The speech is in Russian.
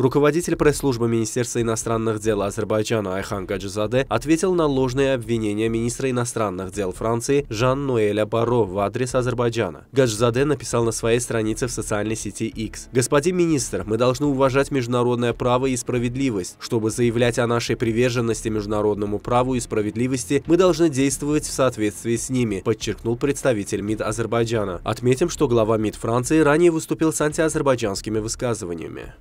Руководитель пресс-службы Министерства иностранных дел Азербайджана Айхан Гаджизаде ответил на ложные обвинения министра иностранных дел Франции Жан-Нуэля Баро в адрес Азербайджана. Гаджизаде написал на своей странице в социальной сети X. «Господин министр, мы должны уважать международное право и справедливость. Чтобы заявлять о нашей приверженности международному праву и справедливости, мы должны действовать в соответствии с ними», подчеркнул представитель МИД Азербайджана. Отметим, что глава МИД Франции ранее выступил с антиазербайджанскими высказываниями.